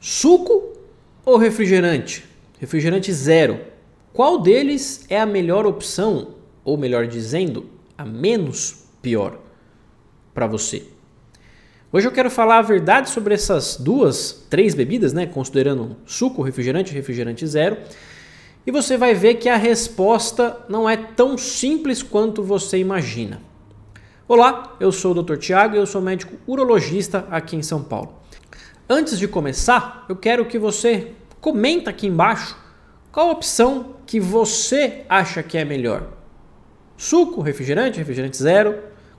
Suco ou refrigerante? Refrigerante zero. Qual deles é a melhor opção, ou melhor dizendo, a menos pior para você? Hoje eu quero falar a verdade sobre essas duas, três bebidas, né, considerando suco, refrigerante, refrigerante zero. E você vai ver que a resposta não é tão simples quanto você imagina. Olá, eu sou o Dr. Tiago e eu sou médico urologista aqui em São Paulo. Antes de começar, eu quero que você comenta aqui embaixo qual opção que você acha que é melhor. Suco, refrigerante, refrigerante zero,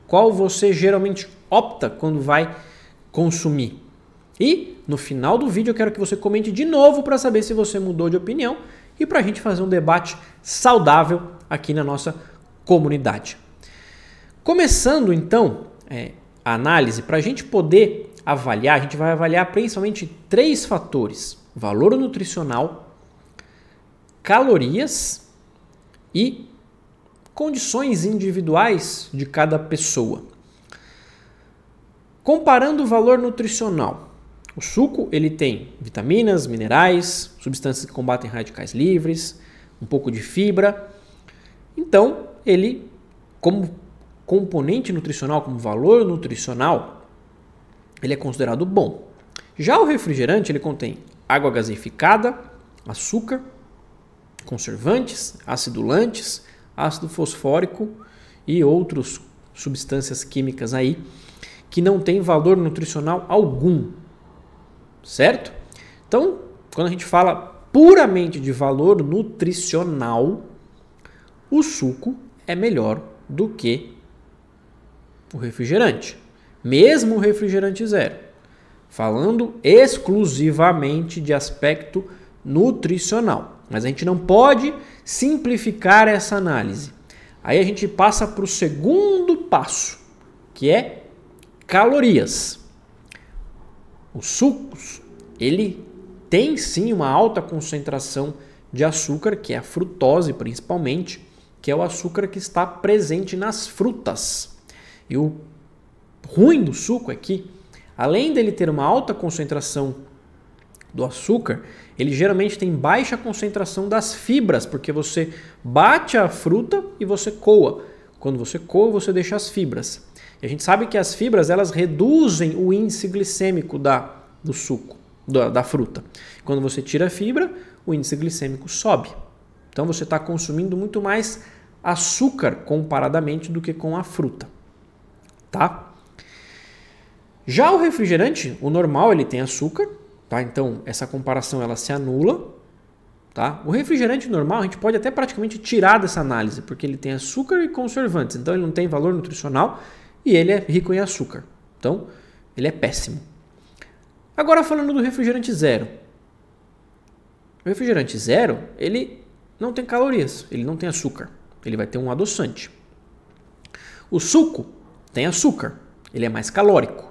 qual você geralmente opta quando vai consumir. E no final do vídeo eu quero que você comente de novo para saber se você mudou de opinião e para a gente fazer um debate saudável aqui na nossa comunidade. Começando então é, a análise, para a gente poder avaliar, a gente vai avaliar principalmente três fatores: valor nutricional, calorias e condições individuais de cada pessoa. Comparando o valor nutricional, o suco ele tem vitaminas, minerais, substâncias que combatem radicais livres, um pouco de fibra. Então, ele como componente nutricional, como valor nutricional, ele é considerado bom. Já o refrigerante, ele contém água gaseificada, açúcar, conservantes, acidulantes, ácido fosfórico e outras substâncias químicas aí que não tem valor nutricional algum. Certo? Então, quando a gente fala puramente de valor nutricional, o suco é melhor do que o refrigerante mesmo refrigerante zero. Falando exclusivamente de aspecto nutricional. Mas a gente não pode simplificar essa análise. Aí a gente passa para o segundo passo, que é calorias. Os sucos, ele tem sim uma alta concentração de açúcar, que é a frutose principalmente, que é o açúcar que está presente nas frutas. E o ruim do suco é que, além dele ter uma alta concentração do açúcar, ele geralmente tem baixa concentração das fibras, porque você bate a fruta e você coa. Quando você coa, você deixa as fibras. E a gente sabe que as fibras elas reduzem o índice glicêmico da, do suco, da, da fruta. Quando você tira a fibra, o índice glicêmico sobe. Então você está consumindo muito mais açúcar comparadamente do que com a fruta. Tá? Já o refrigerante, o normal, ele tem açúcar, tá? Então essa comparação ela se anula, tá? O refrigerante normal a gente pode até praticamente tirar dessa análise, porque ele tem açúcar e conservantes, então ele não tem valor nutricional e ele é rico em açúcar. Então, ele é péssimo. Agora falando do refrigerante zero. O refrigerante zero, ele não tem calorias, ele não tem açúcar, ele vai ter um adoçante. O suco tem açúcar, ele é mais calórico.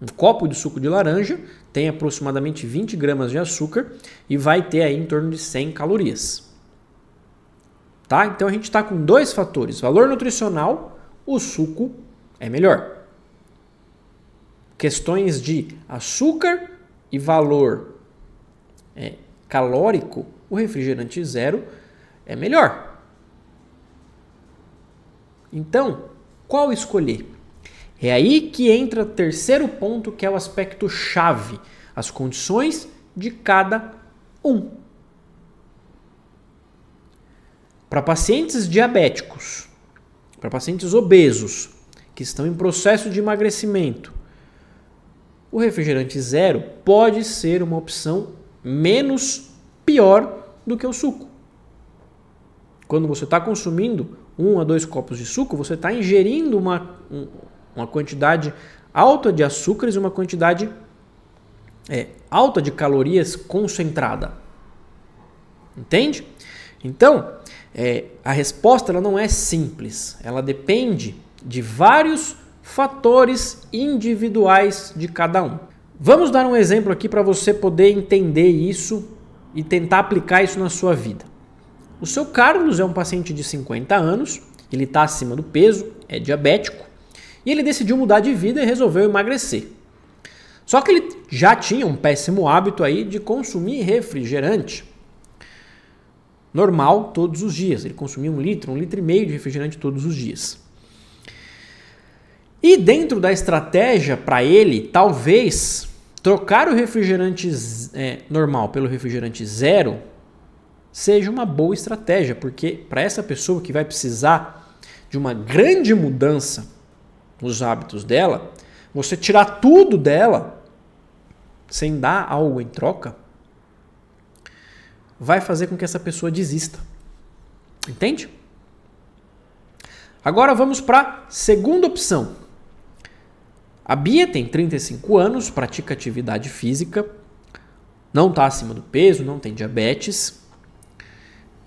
Um copo de suco de laranja tem aproximadamente 20 gramas de açúcar e vai ter aí em torno de 100 calorias. Tá? Então a gente está com dois fatores: valor nutricional, o suco é melhor. Questões de açúcar e valor é, calórico, o refrigerante zero é melhor. Então, qual escolher? É aí que entra o terceiro ponto, que é o aspecto chave, as condições de cada um. Para pacientes diabéticos, para pacientes obesos que estão em processo de emagrecimento, o refrigerante zero pode ser uma opção menos pior do que o suco. Quando você está consumindo um a dois copos de suco, você está ingerindo uma, uma quantidade alta de açúcares e uma quantidade é, alta de calorias concentrada. Entende? Então, é, a resposta ela não é simples, ela depende de vários fatores individuais de cada um. Vamos dar um exemplo aqui para você poder entender isso e tentar aplicar isso na sua vida. O seu Carlos é um paciente de 50 anos, ele está acima do peso, é diabético, e ele decidiu mudar de vida e resolveu emagrecer. Só que ele já tinha um péssimo hábito aí de consumir refrigerante. Normal todos os dias. Ele consumia um litro, um litro e meio de refrigerante todos os dias. E dentro da estratégia para ele, talvez trocar o refrigerante é, normal pelo refrigerante zero seja uma boa estratégia, porque para essa pessoa que vai precisar de uma grande mudança os hábitos dela, você tirar tudo dela sem dar algo em troca, vai fazer com que essa pessoa desista. Entende? Agora vamos para a segunda opção. A Bia tem 35 anos, pratica atividade física, não está acima do peso, não tem diabetes,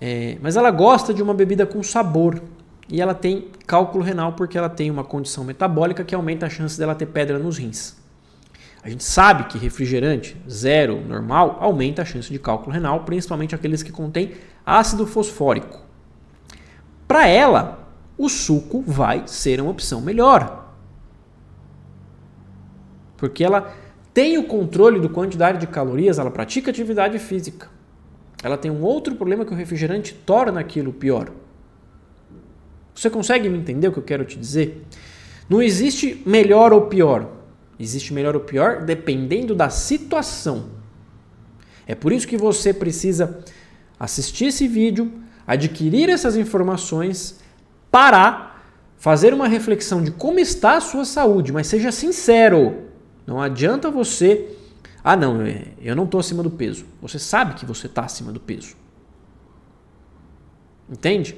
é, mas ela gosta de uma bebida com sabor. E ela tem cálculo renal porque ela tem uma condição metabólica que aumenta a chance dela ter pedra nos rins. A gente sabe que refrigerante zero normal aumenta a chance de cálculo renal, principalmente aqueles que contêm ácido fosfórico. Para ela, o suco vai ser uma opção melhor. Porque ela tem o controle da quantidade de calorias, ela pratica atividade física. Ela tem um outro problema que o refrigerante torna aquilo pior. Você consegue me entender o que eu quero te dizer? Não existe melhor ou pior. Existe melhor ou pior dependendo da situação. É por isso que você precisa assistir esse vídeo, adquirir essas informações, parar, fazer uma reflexão de como está a sua saúde, mas seja sincero. Não adianta você. Ah, não, eu não estou acima do peso. Você sabe que você está acima do peso. Entende?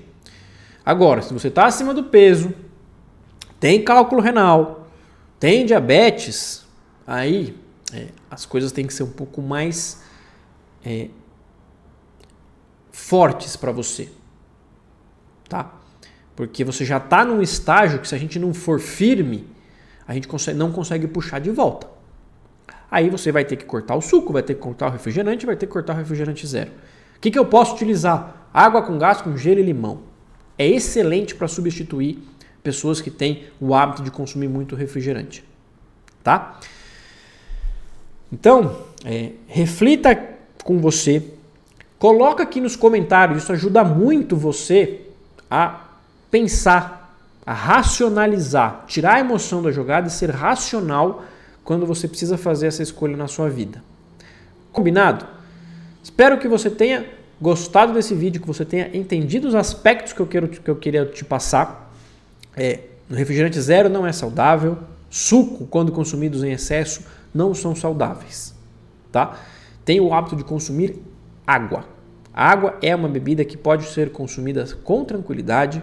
Agora, se você está acima do peso, tem cálculo renal, tem diabetes, aí é, as coisas têm que ser um pouco mais é, fortes para você, tá? Porque você já está num estágio que se a gente não for firme, a gente consegue, não consegue puxar de volta. Aí você vai ter que cortar o suco, vai ter que cortar o refrigerante, vai ter que cortar o refrigerante zero. O que, que eu posso utilizar? Água com gás, com gelo e limão é excelente para substituir pessoas que têm o hábito de consumir muito refrigerante, tá? Então, é, reflita com você, coloca aqui nos comentários, isso ajuda muito você a pensar, a racionalizar, tirar a emoção da jogada e ser racional quando você precisa fazer essa escolha na sua vida. Combinado? Espero que você tenha gostado desse vídeo, que você tenha entendido os aspectos que eu, quero, que eu queria te passar. É, refrigerante zero não é saudável, suco, quando consumidos em excesso, não são saudáveis. Tá? Tenha o hábito de consumir água. A água é uma bebida que pode ser consumida com tranquilidade,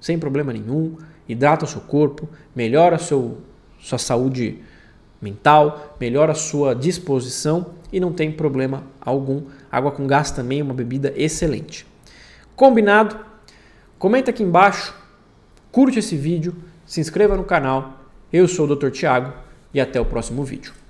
sem problema nenhum, hidrata o seu corpo, melhora seu, sua saúde mental, melhora a sua disposição e não tem problema algum. Água com gás também é uma bebida excelente. Combinado? Comenta aqui embaixo, curte esse vídeo, se inscreva no canal. Eu sou o Dr. Tiago e até o próximo vídeo.